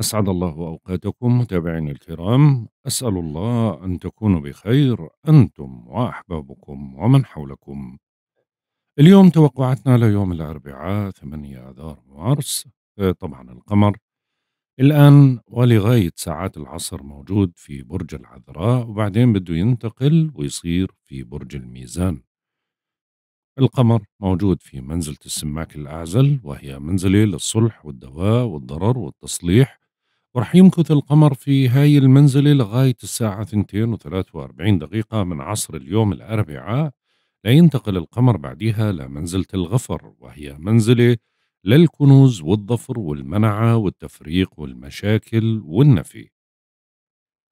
أسعد الله أوقاتكم متابعينا الكرام أسأل الله أن تكونوا بخير أنتم وأحبابكم ومن حولكم اليوم توقعاتنا ليوم الأربعاء 8 آذار مارس آه، طبعا القمر الآن ولغاية ساعات العصر موجود في برج العذراء وبعدين بده ينتقل ويصير في برج الميزان القمر موجود في منزلة السماك الأعزل وهي منزلة للصلح والدواء والضرر والتصليح وراح يمكث القمر في هاي المنزلة لغاية الساعة 42 دقيقة من عصر اليوم الأربعاء لينتقل القمر بعدها لمنزلة الغفر وهي منزلة للكنوز والظفر والمنعة والتفريق والمشاكل والنفي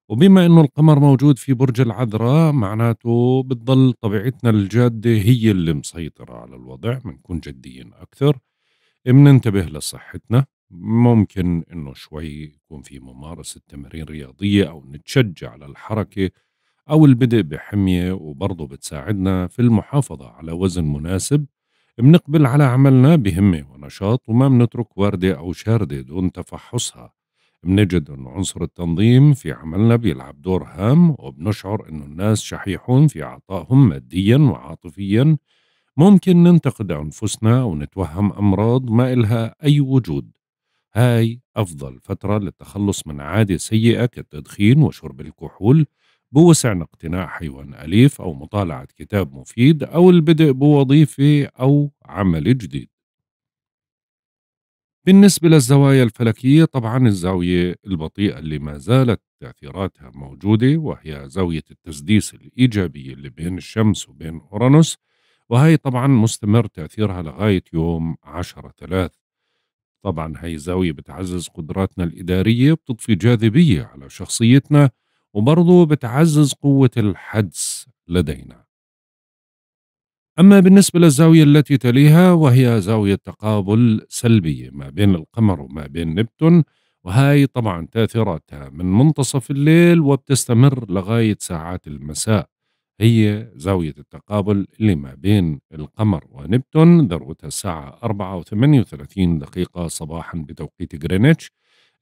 وبما أنه القمر موجود في برج العذراء معناته بتضل طبيعتنا الجادة هي اللي مسيطرة على الوضع منكون جديين أكثر مننتبه لصحتنا ممكن انه شوي يكون في ممارسه تمارين رياضيه او نتشجع على الحركه او البدء بحميه وبرضه بتساعدنا في المحافظه على وزن مناسب بنقبل على عملنا بهمه ونشاط وما بنترك وارده او شارده دون تفحصها بنجد انه عنصر التنظيم في عملنا بيلعب دور هام وبنشعر انه الناس شحيحون في عطائهم ماديا وعاطفيا ممكن ننتقد انفسنا ونتوهم امراض ما إلها اي وجود هاي أفضل فترة للتخلص من عادة سيئة كالتدخين وشرب الكحول بوسعنا اقتناء حيوان أليف أو مطالعة كتاب مفيد أو البدء بوظيفة أو عمل جديد بالنسبة للزوايا الفلكية طبعا الزاوية البطيئة اللي ما زالت تأثيراتها موجودة وهي زاوية التسديس الإيجابية اللي بين الشمس وبين أورانوس وهي طبعا مستمر تأثيرها لغاية يوم عشرة 3 طبعا هاي الزاوية بتعزز قدراتنا الإدارية بتضفي جاذبية على شخصيتنا وبرضه بتعزز قوة الحدس لدينا أما بالنسبة للزاوية التي تليها وهي زاوية تقابل سلبية ما بين القمر وما بين نبتون وهاي طبعا تاثيراتها من منتصف الليل وبتستمر لغاية ساعات المساء هي زاوية التقابل اللي ما بين القمر ونبتون ذروتها الساعة 4 و38 دقيقة صباحا بتوقيت غرينتش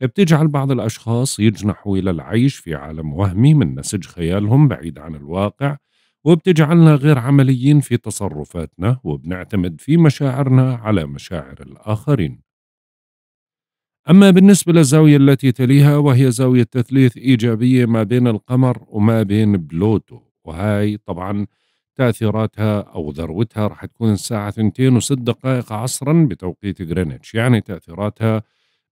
بتجعل بعض الأشخاص يجنحوا إلى العيش في عالم وهمي من نسج خيالهم بعيد عن الواقع وبتجعلنا غير عمليين في تصرفاتنا وبنعتمد في مشاعرنا على مشاعر الآخرين أما بالنسبة للزاوية التي تليها وهي زاوية تثليث إيجابية ما بين القمر وما بين بلوتو وهاي طبعا تأثيراتها أو ذروتها راح تكون الساعة 2 و6 دقائق عصرا بتوقيت جرينتش يعني تأثيراتها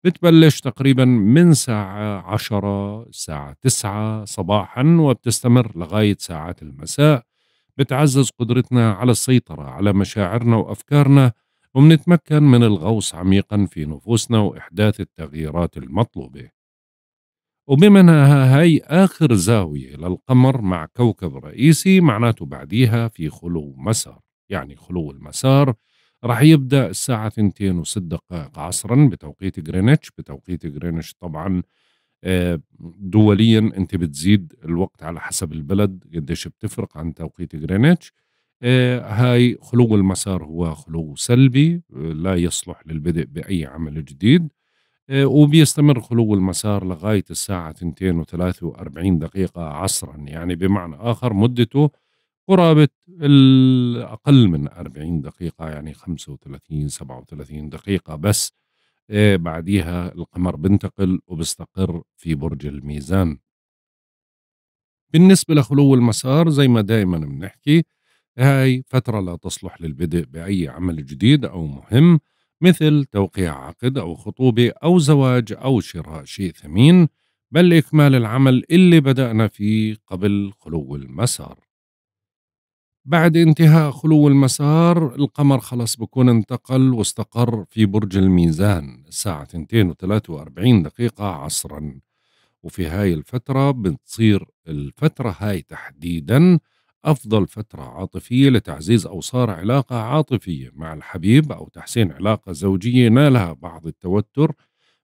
بتبلش تقريبا من ساعة 10 الساعة 9 صباحا وبتستمر لغاية ساعات المساء بتعزز قدرتنا على السيطرة على مشاعرنا وأفكارنا وبنتمكن من الغوص عميقا في نفوسنا وإحداث التغييرات المطلوبة انها هاي آخر زاوية للقمر مع كوكب رئيسي معناته بعديها في خلو مسار يعني خلو المسار راح يبدأ الساعة 2 و6 دقائق عصرا بتوقيت جرينتش بتوقيت جرينتش طبعا آه، دوليا انت بتزيد الوقت على حسب البلد قديش بتفرق عن توقيت جرينتش آه، هاي خلو المسار هو خلو سلبي آه، لا يصلح للبدء بأي عمل جديد آه، وبيستمر خلو المسار لغاية الساعة 243 دقيقة عصرا يعني بمعنى آخر مدته قرابة أقل من 40 دقيقة يعني 35 37 دقيقة بس آه، بعديها القمر بنتقل وبستقر في برج الميزان بالنسبة لخلو المسار زي ما دائما بنحكي هاي فترة لا تصلح للبدء بأي عمل جديد أو مهم مثل توقيع عقد أو خطوبة أو زواج أو شراء شيء ثمين بل إكمال العمل اللي بدأنا فيه قبل خلو المسار بعد انتهاء خلو المسار القمر خلص بكون انتقل واستقر في برج الميزان الساعة 2:43 دقيقة عصرا وفي هاي الفترة بتصير الفترة هاي تحديدا أفضل فترة عاطفية لتعزيز أوصار علاقة عاطفية مع الحبيب أو تحسين علاقة زوجية نالها بعض التوتر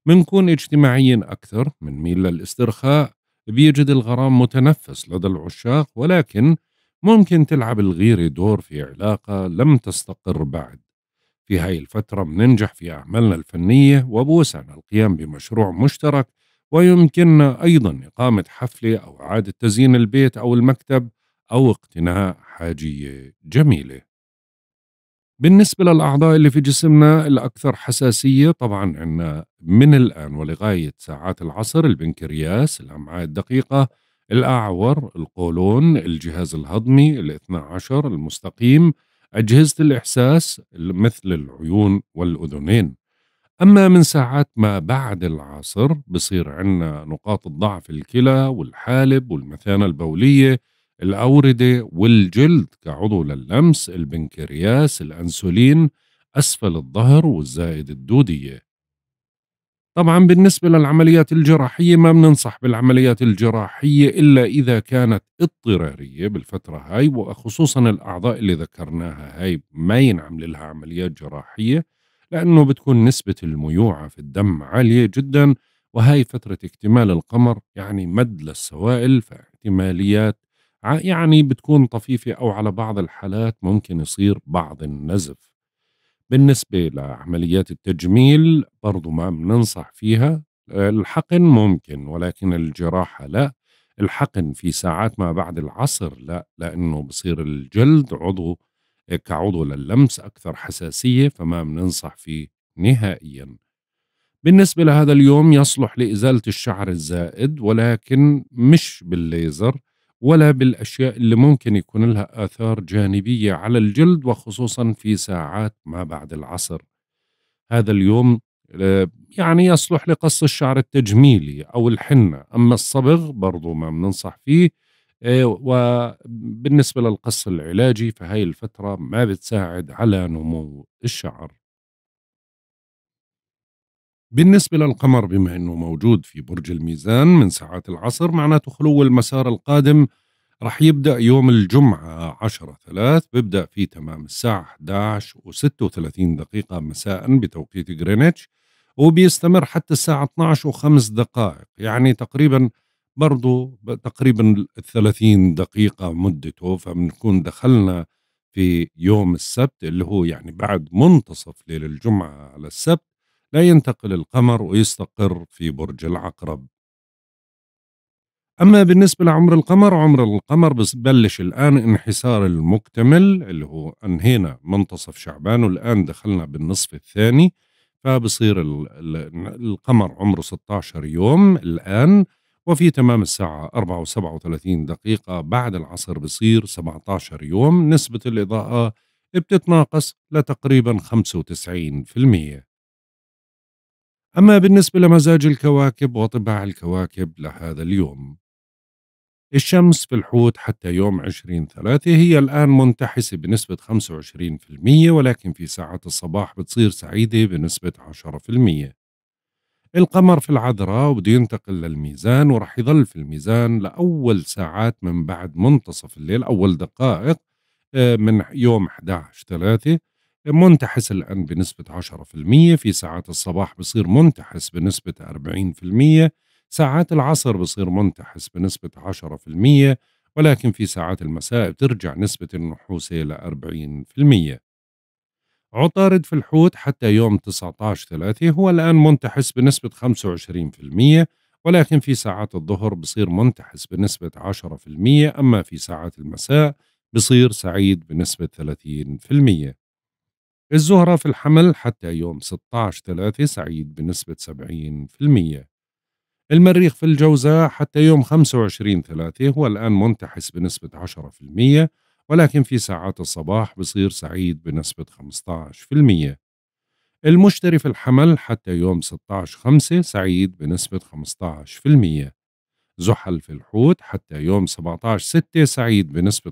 منكون اجتماعيين أكثر ميل للاسترخاء بيجد الغرام متنفس لدى العشاق ولكن ممكن تلعب الغيرة دور في علاقة لم تستقر بعد في هاي الفترة بننجح في أعمالنا الفنية وبوسعنا القيام بمشروع مشترك ويمكننا أيضا إقامة حفلة أو إعادة تزيين البيت أو المكتب أو اقتناء حاجية جميلة بالنسبة للأعضاء اللي في جسمنا الأكثر حساسية طبعا عندنا من الآن ولغاية ساعات العصر البنكرياس الأمعاء الدقيقة الأعور القولون الجهاز الهضمي الاثنى عشر المستقيم أجهزة الإحساس مثل العيون والأذنين أما من ساعات ما بعد العصر بصير عندنا نقاط الضعف الكلى والحالب والمثانة البولية الأوردة والجلد كعضو لللمس البنكرياس الأنسولين أسفل الظهر والزائد الدودية طبعا بالنسبة للعمليات الجراحية ما بننصح بالعمليات الجراحية إلا إذا كانت اضطرارية بالفترة هاي وخصوصا الأعضاء اللي ذكرناها هاي ما ينعمل لها عمليات جراحية لأنه بتكون نسبة الميوعة في الدم عالية جدا وهاي فترة اكتمال القمر يعني مد للسوائل فاحتماليات يعني بتكون طفيفة أو على بعض الحالات ممكن يصير بعض النزف بالنسبة لعمليات التجميل برضو ما بننصح فيها آه، الحقن ممكن ولكن الجراحة لا الحقن في ساعات ما بعد العصر لا لأنه بصير الجلد عضو آه، كعضو للمس أكثر حساسية فما بننصح فيه نهائياً بالنسبة لهذا اليوم يصلح لإزالة الشعر الزائد ولكن مش بالليزر ولا بالأشياء اللي ممكن يكون لها آثار جانبية على الجلد وخصوصا في ساعات ما بعد العصر هذا اليوم آه، يعني يصلح لقص الشعر التجميلي أو الحنة أما الصبغ برضو ما بننصح فيه آه، وبالنسبة للقص العلاجي فهي الفترة ما بتساعد على نمو الشعر بالنسبة للقمر بما أنه موجود في برج الميزان من ساعات العصر معناته خلو المسار القادم رح يبدأ يوم الجمعة 10 3 بيبدأ في تمام الساعة 11 و 36 دقيقة مساء بتوقيت غرينتش وبيستمر حتى الساعة 12 و 5 دقائق يعني تقريبا برضو تقريبا 30 دقيقة مدته فبنكون دخلنا في يوم السبت اللي هو يعني بعد منتصف ليل الجمعة على السبت لا ينتقل القمر ويستقر في برج العقرب أما بالنسبة لعمر القمر عمر القمر ببلش الآن انحسار المكتمل اللي هو أنهينا منتصف شعبان والآن دخلنا بالنصف الثاني فبصير القمر عمره 16 يوم الآن وفي تمام الساعة 4 و37 دقيقة بعد العصر بصير 17 يوم نسبة الإضاءة بتتناقص لتقريبا 95% أما بالنسبة لمزاج الكواكب وطباع الكواكب لهذا اليوم الشمس في الحوت حتى يوم عشرين ثلاثة هي الآن منتحسة بنسبة 25% ولكن في ساعة الصباح بتصير سعيدة بنسبة 10% القمر في العذراء وبده ينتقل للميزان ورح يظل في الميزان لأول ساعات من بعد منتصف الليل أول دقائق آه، من يوم 11 3 منتحس الآن بنسبة 10% في ساعات الصباح بصير منتحس بنسبة 40% ساعات العصر بصير منتحس بنسبة 10% ولكن في ساعات المساء بترجع نسبة النحوس إلى 40% عطارد في الحوت حتى يوم 19 3 هو الآن منتحس بنسبة 25% ولكن في ساعات الظهر بصير منتحس بنسبة 10% أما في ساعات المساء بصير سعيد بنسبة 30% الزهرة في الحمل حتى يوم 16 3 سعيد بنسبة 70% المريخ في الجوزاء حتى يوم 25 3 هو الآن منتحس بنسبة 10% ولكن في ساعات الصباح بصير سعيد بنسبة 15% المشتري في الحمل حتى يوم 16 5 سعيد بنسبة 15% زحل في الحوت حتى يوم 17 6 سعيد بنسبة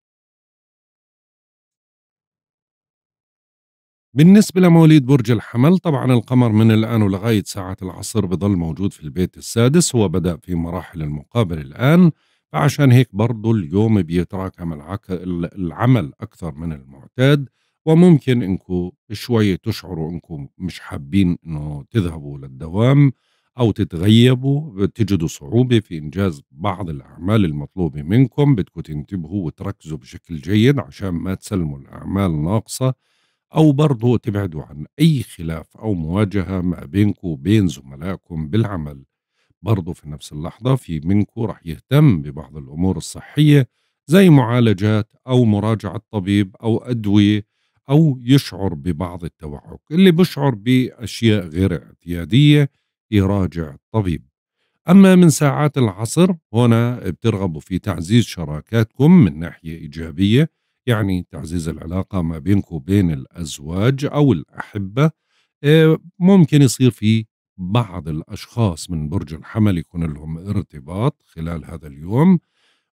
بالنسبة لمواليد برج الحمل طبعا القمر من الآن ولغاية ساعة العصر بظل موجود في البيت السادس هو بدأ في مراحل المقابل الآن فعشان هيك برضو اليوم بيتراكم العمل أكثر من المعتاد وممكن انكم شوي تشعروا انكم مش حابين انه تذهبوا للدوام او تتغيبوا بتجدوا صعوبه في انجاز بعض الاعمال المطلوبه منكم بدكم تنتبهوا وتركزوا بشكل جيد عشان ما تسلموا الاعمال ناقصه أو برضه تبعدوا عن أي خلاف أو مواجهة ما بينكم وبين زملائكم بالعمل برضه في نفس اللحظة في منكم رح يهتم ببعض الأمور الصحية زي معالجات أو مراجعة طبيب أو أدوية أو يشعر ببعض التوعك اللي بشعر بأشياء غير اعتيادية يراجع الطبيب أما من ساعات العصر هنا بترغبوا في تعزيز شراكاتكم من ناحية إيجابية يعني تعزيز العلاقة ما بينكم وبين الأزواج أو الأحبة آه، ممكن يصير في بعض الأشخاص من برج الحمل يكون لهم ارتباط خلال هذا اليوم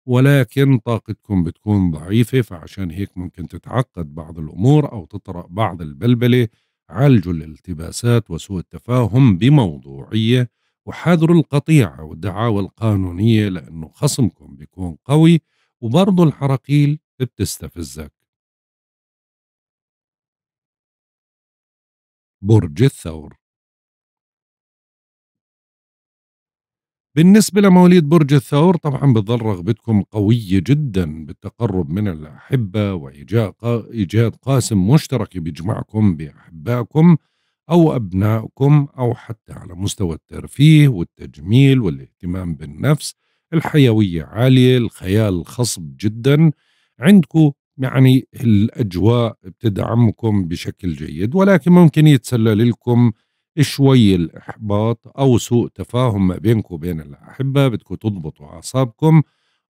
ولكن طاقتكم بتكون ضعيفة فعشان هيك ممكن تتعقد بعض الأمور أو تطرأ بعض البلبلة عالجوا الالتباسات وسوء التفاهم بموضوعية وحاذروا القطيعة والدعاوى القانونية لأنه خصمكم بيكون قوي وبرضه الحراقيل بتستفزك برج الثور بالنسبة لمواليد برج الثور طبعا بتظل رغبتكم قوية جدا بالتقرب من الأحبة وإيجاد قاسم مشترك بيجمعكم بأحبائكم أو أبنائكم أو حتى على مستوى الترفيه والتجميل والاهتمام بالنفس الحيوية عالية الخيال خصب جدا عندكم يعني الأجواء بتدعمكم بشكل جيد ولكن ممكن يتسلل لكم شوي الإحباط أو سوء تفاهم ما بينكم وبين الأحبة بدكم تضبطوا أعصابكم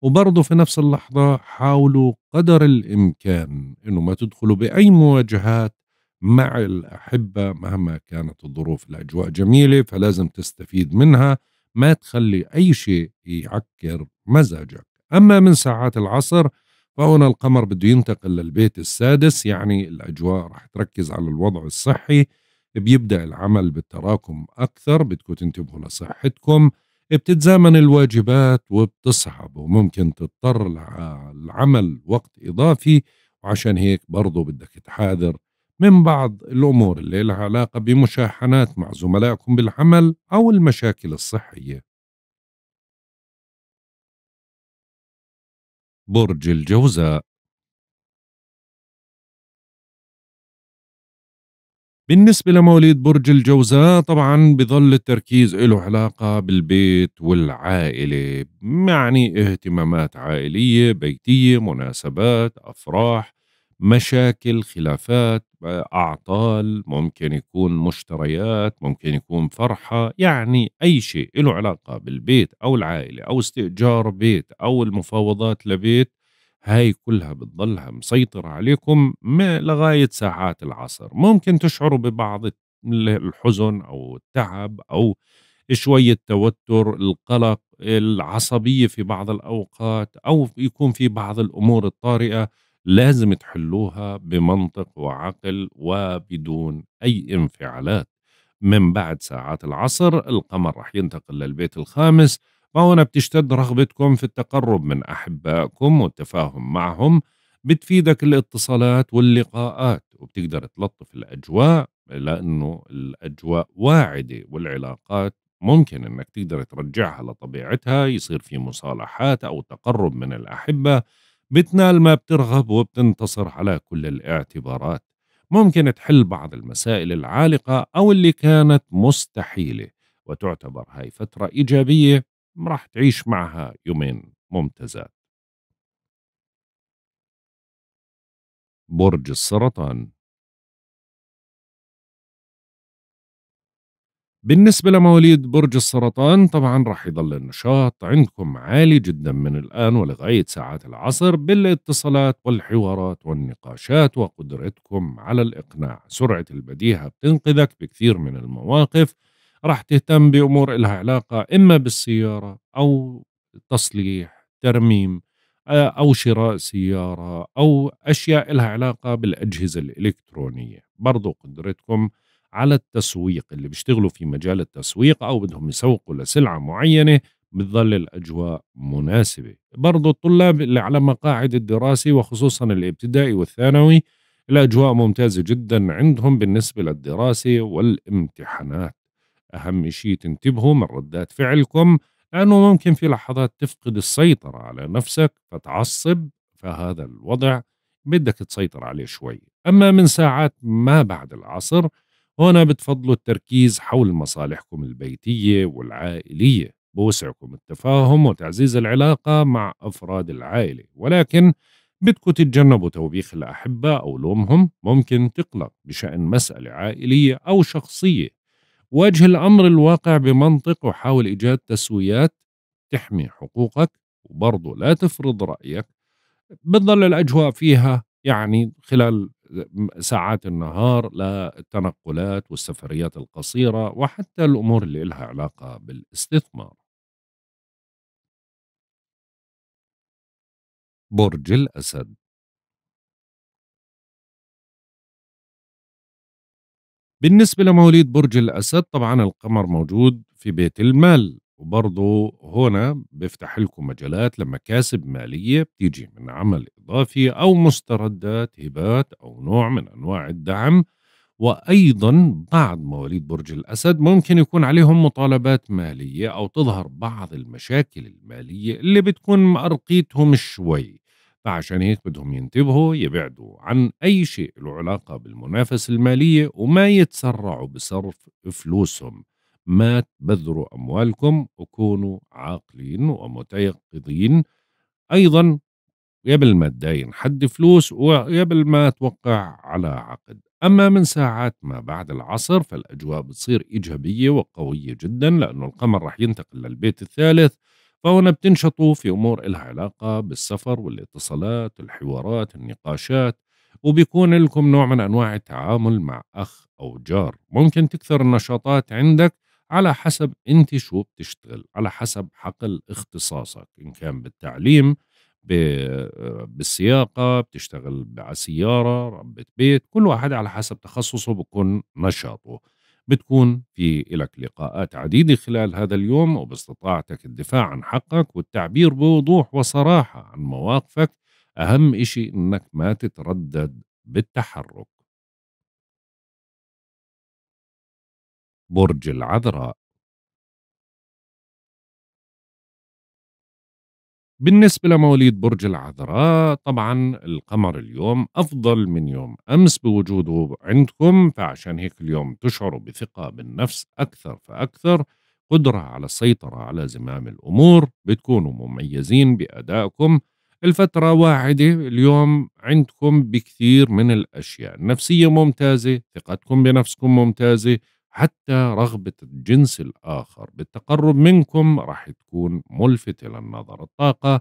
وبرضه في نفس اللحظة حاولوا قدر الإمكان أنه ما تدخلوا بأي مواجهات مع الأحبة مهما كانت الظروف الأجواء جميلة فلازم تستفيد منها ما تخلي أي شيء يعكر مزاجك أما من ساعات العصر فهنا القمر بده ينتقل للبيت السادس يعني الأجواء رح تركز على الوضع الصحي بيبدأ العمل بالتراكم أكثر بدكم تنتبهوا لصحتكم بتتزامن الواجبات وبتصعب وممكن تضطر العمل وقت إضافي وعشان هيك برضو بدك تحاذر من بعض الأمور اللي لها علاقة بمشاحنات مع زملائكم بالعمل أو المشاكل الصحية برج الجوزاء بالنسبة لمواليد برج الجوزاء طبعا بظل التركيز له علاقة بالبيت والعائلة يعني اهتمامات عائلية بيتية مناسبات أفراح مشاكل خلافات أعطال ممكن يكون مشتريات ممكن يكون فرحة يعني أي شيء له علاقة بالبيت أو العائلة أو استئجار بيت أو المفاوضات لبيت هاي كلها بتضلها مسيطرة عليكم لغاية ساعات العصر ممكن تشعروا ببعض الحزن أو التعب أو شوية توتر القلق العصبية في بعض الأوقات أو يكون في بعض الأمور الطارئة لازم تحلوها بمنطق وعقل وبدون أي انفعالات من بعد ساعات العصر القمر رح ينتقل للبيت الخامس فهنا بتشتد رغبتكم في التقرب من أحبائكم والتفاهم معهم بتفيدك الاتصالات واللقاءات وبتقدر تلطف الأجواء لأنه الأجواء واعدة والعلاقات ممكن انك تقدر ترجعها لطبيعتها يصير في مصالحات او تقرب من الاحبه بتنال ما بترغب وبتنتصر على كل الاعتبارات ممكن تحل بعض المسائل العالقة أو اللي كانت مستحيلة وتعتبر هاي فترة إيجابية راح تعيش معها يومين ممتازات برج السرطان بالنسبة لمواليد برج السرطان طبعا راح يظل النشاط عندكم عالي جدا من الآن ولغاية ساعات العصر بالاتصالات والحوارات والنقاشات وقدرتكم على الإقناع سرعة البديهة بتنقذك بكثير من المواقف راح تهتم بأمور إلها علاقة إما بالسيارة أو تصليح ترميم آه، أو شراء سيارة أو أشياء إلها علاقة بالأجهزة الإلكترونية برضو قدرتكم على التسويق اللي بيشتغلوا في مجال التسويق أو بدهم يسوقوا لسلعة معينة بتظل الأجواء مناسبة برضو الطلاب اللي على مقاعد الدراسة وخصوصا الابتدائي والثانوي الأجواء ممتازة جدا عندهم بالنسبة للدراسة والامتحانات أهم شيء تنتبهوا من ردات فعلكم لأنه ممكن في لحظات تفقد السيطرة على نفسك فتعصب فهذا الوضع بدك تسيطر عليه شوي أما من ساعات ما بعد العصر هنا بتفضلوا التركيز حول مصالحكم البيتية والعائلية بوسعكم التفاهم وتعزيز العلاقة مع أفراد العائلة ولكن بدكم تتجنبوا توبيخ الأحبة أو لومهم ممكن تقلق بشأن مسألة عائلية أو شخصية واجه الأمر الواقع بمنطق وحاول إيجاد تسويات تحمي حقوقك وبرضه لا تفرض رأيك بتضل الأجواء فيها يعني خلال ساعات النهار للتنقلات والسفريات القصيرة وحتى الأمور اللي لها علاقة بالاستثمار برج الأسد بالنسبة لمواليد برج الأسد طبعا القمر موجود في بيت المال وبرضه هنا بيفتح لكم مجالات لمكاسب مالية بتيجي من عمل إضافي أو مستردات هبات أو نوع من أنواع الدعم وأيضا بعض مواليد برج الأسد ممكن يكون عليهم مطالبات مالية أو تظهر بعض المشاكل المالية اللي بتكون مأرقيتهم شوي فعشان هيك بدهم ينتبهوا يبعدوا عن أي شيء له علاقة بالمنافسة المالية وما يتسرعوا بصرف فلوسهم ما تبذروا أموالكم وكونوا عاقلين ومتيقظين أيضا قبل ما تداين حد فلوس وقبل ما توقع على عقد أما من ساعات ما بعد العصر فالأجواء بتصير إيجابية وقوية جدا لأنه القمر رح ينتقل للبيت الثالث فهنا بتنشطوا في أمور إلها علاقة بالسفر والاتصالات الحوارات النقاشات وبيكون لكم نوع من أنواع التعامل مع أخ أو جار ممكن تكثر النشاطات عندك على حسب انت شو بتشتغل على حسب حقل اختصاصك ان كان بالتعليم بالسياقه بتشتغل على سياره ربة بيت كل واحد على حسب تخصصه بكون نشاطه بتكون في لك لقاءات عديدة خلال هذا اليوم وباستطاعتك الدفاع عن حقك والتعبير بوضوح وصراحة عن مواقفك أهم شيء أنك ما تتردد بالتحرك برج العذراء بالنسبة لمواليد برج العذراء طبعا القمر اليوم أفضل من يوم أمس بوجوده عندكم فعشان هيك اليوم تشعروا بثقة بالنفس أكثر فأكثر قدرة على السيطرة على زمام الأمور بتكونوا مميزين بأدائكم الفترة واعدة اليوم عندكم بكثير من الأشياء النفسية ممتازة ثقتكم بنفسكم ممتازة حتى رغبة الجنس الآخر بالتقرب منكم راح تكون ملفتة للنظر الطاقة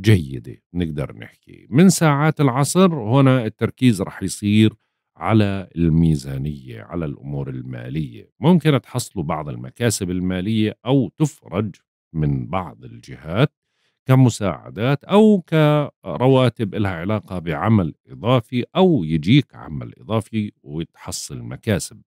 جيدة نقدر نحكي من ساعات العصر هنا التركيز راح يصير على الميزانية على الأمور المالية ممكن تحصلوا بعض المكاسب المالية أو تفرج من بعض الجهات كمساعدات أو كرواتب لها علاقة بعمل إضافي أو يجيك عمل إضافي وتحصل مكاسب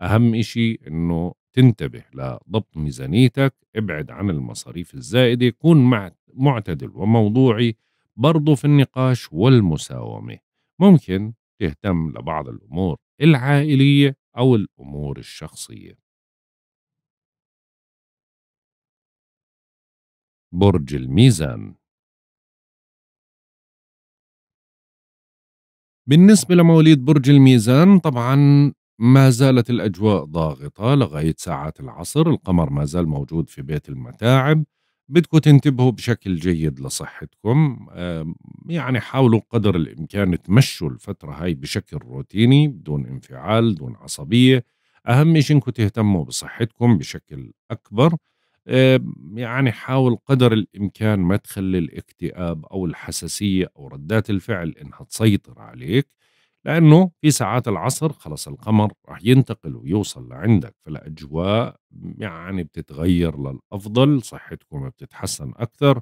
أهم إشي إنه تنتبه لضبط ميزانيتك ابعد عن المصاريف الزائدة كن معتدل وموضوعي برضو في النقاش والمساومة ممكن تهتم لبعض الأمور العائلية أو الأمور الشخصية برج الميزان بالنسبة لمواليد برج الميزان طبعا ما زالت الأجواء ضاغطة لغاية ساعات العصر القمر ما زال موجود في بيت المتاعب بدكم تنتبهوا بشكل جيد لصحتكم يعني حاولوا قدر الإمكان تمشوا الفترة هاي بشكل روتيني بدون انفعال دون عصبية أهم شيء إنكم تهتموا بصحتكم بشكل أكبر يعني حاول قدر الإمكان ما تخلي الاكتئاب أو الحساسية أو ردات الفعل إنها تسيطر عليك لأنه في ساعات العصر خلص القمر راح ينتقل ويوصل لعندك فالأجواء يعني بتتغير للأفضل صحتكم بتتحسن أكثر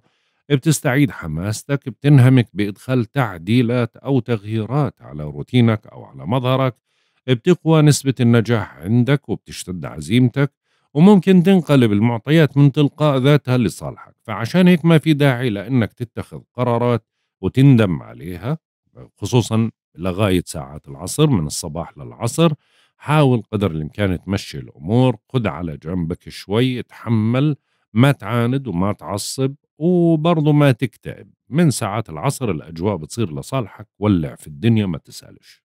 بتستعيد حماستك بتنهمك بإدخال تعديلات أو تغييرات على روتينك أو على مظهرك بتقوى نسبة النجاح عندك وبتشتد عزيمتك وممكن تنقلب المعطيات من تلقاء ذاتها لصالحك فعشان هيك ما في داعي لأنك تتخذ قرارات وتندم عليها خصوصا لغاية ساعات العصر من الصباح للعصر حاول قدر الإمكان تمشي الأمور خد على جنبك شوي اتحمل ما تعاند وما تعصب وبرضه ما تكتئب من ساعات العصر الأجواء بتصير لصالحك ولع في الدنيا ما تسالش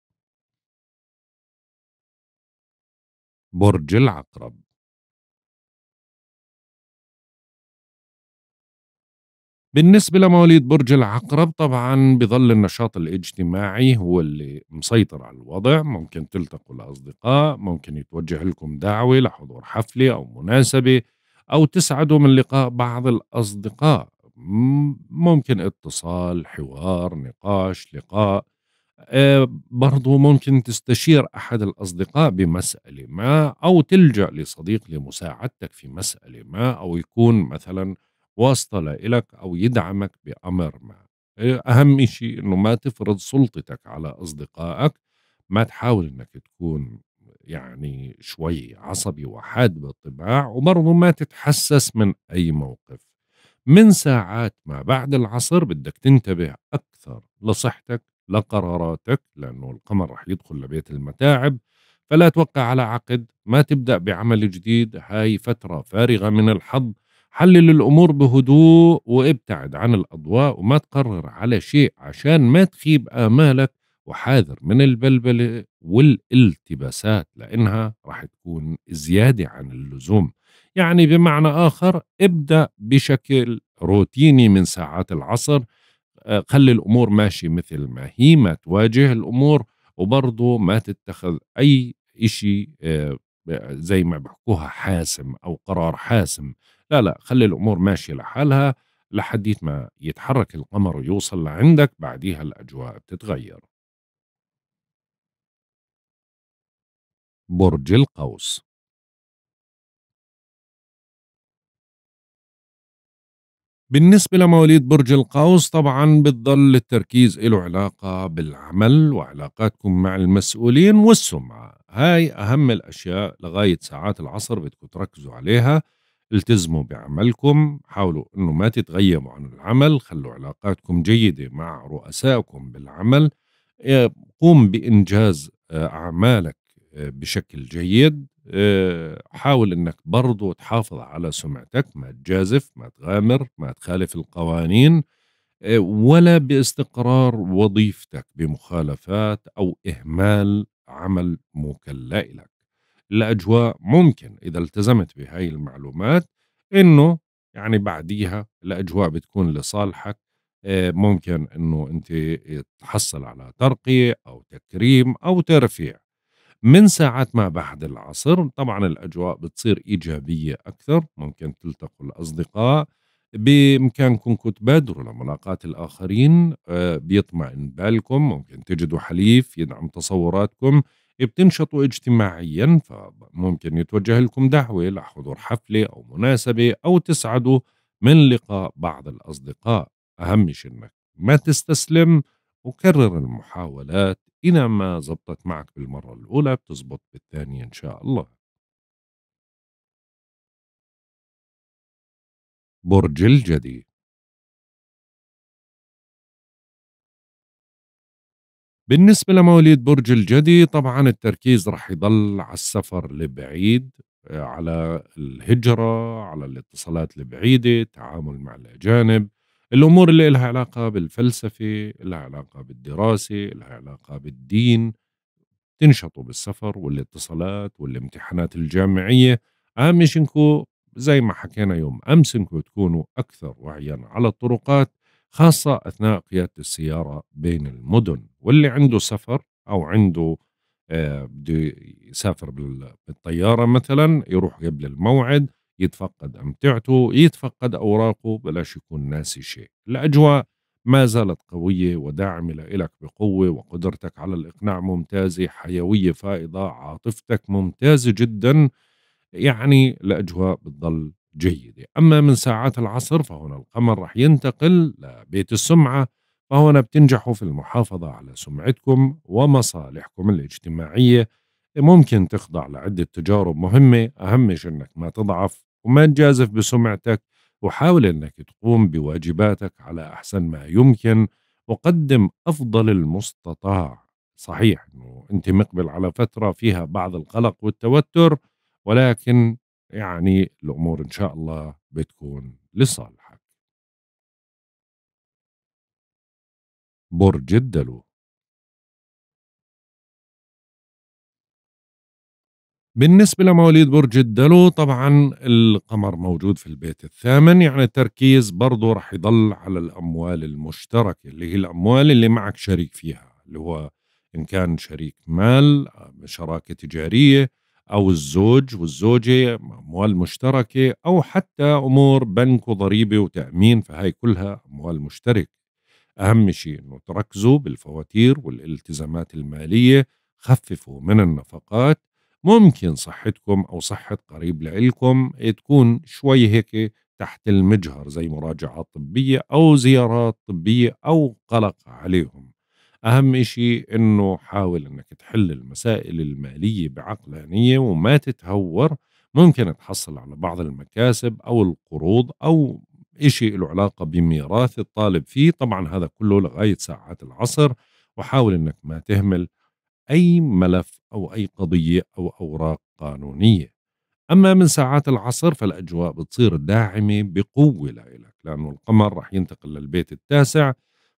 برج العقرب بالنسبة لمواليد برج العقرب طبعا بظل النشاط الاجتماعي هو اللي مسيطر على الوضع ممكن تلتقوا الأصدقاء ممكن يتوجه لكم دعوة لحضور حفلة أو مناسبة أو تسعدوا من لقاء بعض الأصدقاء ممكن اتصال حوار نقاش لقاء آه، برضو ممكن تستشير أحد الأصدقاء بمسألة ما أو تلجأ لصديق لمساعدتك في مسألة ما أو يكون مثلاً واصلة لك أو يدعمك بأمر ما أهم شيء أنه ما تفرض سلطتك على أصدقائك ما تحاول أنك تكون يعني شوي عصبي وحاد بالطباع وبرضه ما تتحسس من أي موقف من ساعات ما بعد العصر بدك تنتبه أكثر لصحتك لقراراتك لأنه القمر رح يدخل لبيت المتاعب فلا توقع على عقد ما تبدأ بعمل جديد هاي فترة فارغة من الحظ حلل الأمور بهدوء وابتعد عن الأضواء وما تقرر على شيء عشان ما تخيب آمالك وحاذر من البلبلة والالتباسات لأنها راح تكون زيادة عن اللزوم يعني بمعنى آخر ابدأ بشكل روتيني من ساعات العصر آه، خلي الأمور ماشية مثل ما هي ما تواجه الأمور وبرضه ما تتخذ أي إشي آه، زي ما بحكوها حاسم أو قرار حاسم لا لا خلي الأمور ماشية لحالها لحديت ما يتحرك القمر ويوصل لعندك بعديها الأجواء بتتغير برج القوس بالنسبة لمواليد برج القوس طبعا بتضل التركيز له علاقة بالعمل وعلاقاتكم مع المسؤولين والسمعة هاي أهم الأشياء لغاية ساعات العصر بدكم تركزوا عليها التزموا بعملكم حاولوا أنه ما تتغيبوا عن العمل خلوا علاقاتكم جيدة مع رؤسائكم بالعمل آه، قوم بإنجاز آه، أعمالك آه، بشكل جيد حاول أنك برضو تحافظ على سمعتك ما تجازف ما تغامر ما تخالف القوانين ولا باستقرار وظيفتك بمخالفات أو إهمال عمل موكل لك الأجواء ممكن إذا التزمت بهاي المعلومات إنه يعني بعديها الأجواء بتكون لصالحك آه، ممكن إنه أنت تحصل على ترقية أو تكريم أو ترفيع من ساعات ما بعد العصر طبعا الأجواء بتصير إيجابية أكثر ممكن تلتقوا الأصدقاء بإمكانكم تبادروا لملاقات الآخرين آه، بيطمئن بالكم ممكن تجدوا حليف يدعم تصوراتكم بتنشطوا اجتماعيا فممكن يتوجه لكم دعوة لحضور حفلة أو مناسبة أو تسعدوا من لقاء بعض الأصدقاء أهم شيء أنك ما تستسلم وكرر المحاولات إذا ما زبطت معك بالمرة الأولى بتزبط بالثانية إن شاء الله برج الجدي بالنسبة لمواليد برج الجدي طبعا التركيز رح يضل على السفر لبعيد آه، على الهجرة على الاتصالات البعيدة التعامل مع الأجانب الأمور اللي لها علاقة بالفلسفة لها علاقة بالدراسة لها علاقة بالدين تنشطوا بالسفر والاتصالات والامتحانات الجامعية أهم شيء انكم زي ما حكينا يوم أمس انكم تكونوا أكثر وعيا على الطرقات خاصة أثناء قيادة السيارة بين المدن واللي عنده سفر او عنده آه، بده يسافر بالطياره مثلا يروح قبل الموعد يتفقد امتعته يتفقد اوراقه بلاش يكون ناسي شيء الاجواء ما زالت قوية وداعمة لك بقوة وقدرتك على الإقناع ممتازة حيوية فائضة عاطفتك ممتازة جدا يعني الأجواء بتضل جيدة أما من ساعات العصر فهنا القمر رح ينتقل لبيت السمعة فهنا بتنجحوا في المحافظة على سمعتكم ومصالحكم الاجتماعية ممكن تخضع لعدة تجارب مهمة أهم أنك ما تضعف وما تجازف بسمعتك وحاول أنك تقوم بواجباتك على أحسن ما يمكن وقدم أفضل المستطاع صحيح أنه أنت مقبل على فترة فيها بعض القلق والتوتر ولكن يعني الأمور إن شاء الله بتكون لصالح برج الدلو بالنسبة لمواليد برج الدلو طبعا القمر موجود في البيت الثامن يعني التركيز برضه رح يضل على الأموال المشتركة اللي هي الأموال اللي معك شريك فيها اللي هو إن كان شريك مال شراكة تجارية أو الزوج والزوجة أموال مشتركة أو حتى أمور بنك وضريبة وتأمين فهي كلها أموال مشتركة اهم شيء انه تركزوا بالفواتير والالتزامات الماليه خففوا من النفقات ممكن صحتكم او صحه قريب لإلكم إيه، تكون شوي هيك تحت المجهر زي مراجعات طبيه او زيارات طبيه او قلق عليهم أهم شيء إنه حاول إنك تحل المسائل المالية بعقلانية وما تتهور ممكن تحصل على بعض المكاسب أو القروض أو شيء له علاقة بميراث الطالب فيه طبعا هذا كله لغاية ساعات العصر وحاول أنك ما تهمل أي ملف أو أي قضية أو أوراق قانونية أما من ساعات العصر فالأجواء بتصير داعمة بقوة لإلك لأنه القمر رح ينتقل للبيت التاسع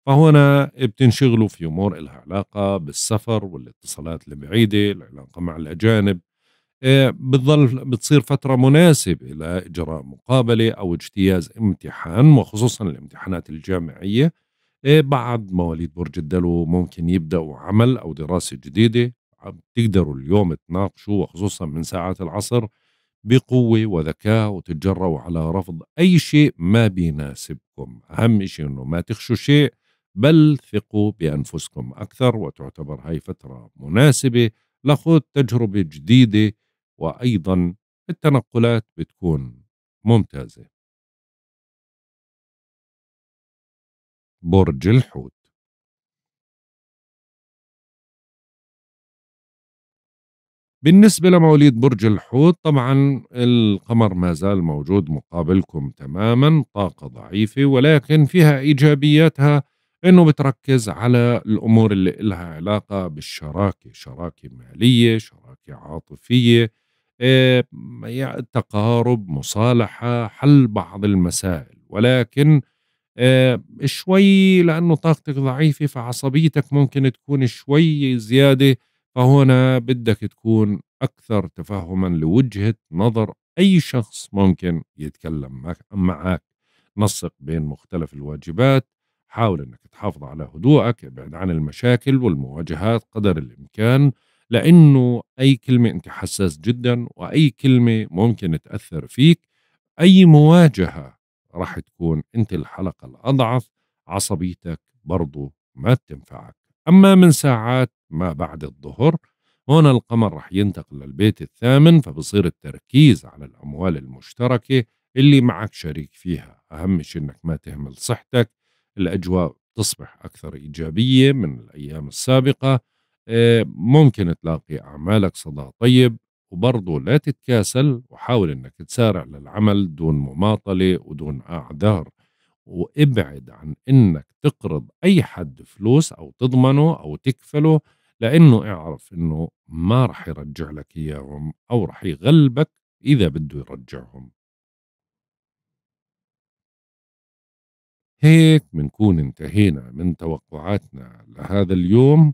فهنا بتنشغلوا في أمور إلها علاقة بالسفر والاتصالات البعيدة العلاقة مع الأجانب إيه، بتظل بتصير فترة مناسبة لإجراء مقابلة أو اجتياز امتحان وخصوصا الامتحانات الجامعية إيه، بعد مواليد برج الدلو ممكن يبدأوا عمل أو دراسة جديدة بتقدروا اليوم تناقشوا وخصوصا من ساعات العصر بقوة وذكاء وتتجرأوا على رفض أي شيء ما بيناسبكم أهم شيء أنه ما تخشوا شيء بل ثقوا بأنفسكم أكثر وتعتبر هاي فترة مناسبة لخوض تجربة جديدة وأيضا التنقلات بتكون ممتازة برج الحوت بالنسبة لمواليد برج الحوت طبعا القمر ما زال موجود مقابلكم تماما طاقة ضعيفة ولكن فيها إيجابياتها أنه بتركز على الأمور اللي لها علاقة بالشراكة شراكة مالية شراكة عاطفية آه، تقارب مصالحة حل بعض المسائل ولكن آه، شوي لأنه طاقتك ضعيفة فعصبيتك ممكن تكون شوي زيادة فهنا بدك تكون أكثر تفهما لوجهة نظر أي شخص ممكن يتكلم معك نسق بين مختلف الواجبات حاول أنك تحافظ على هدوءك ابعد عن المشاكل والمواجهات قدر الإمكان لأنه أي كلمة أنت حساس جدا وأي كلمة ممكن تأثر فيك أي مواجهة راح تكون أنت الحلقة الأضعف عصبيتك برضو ما بتنفعك أما من ساعات ما بعد الظهر هون القمر رح ينتقل للبيت الثامن فبصير التركيز على الأموال المشتركة اللي معك شريك فيها أهم شيء أنك ما تهمل صحتك الأجواء تصبح أكثر إيجابية من الأيام السابقة آه، ممكن تلاقي أعمالك صدى طيب وبرضه لا تتكاسل وحاول أنك تسارع للعمل دون مماطلة ودون أعذار وابعد عن أنك تقرض أي حد فلوس أو تضمنه أو تكفله لأنه اعرف أنه ما رح يرجع لك إياهم أو رح يغلبك إذا بده يرجعهم هيك منكون انتهينا من توقعاتنا لهذا اليوم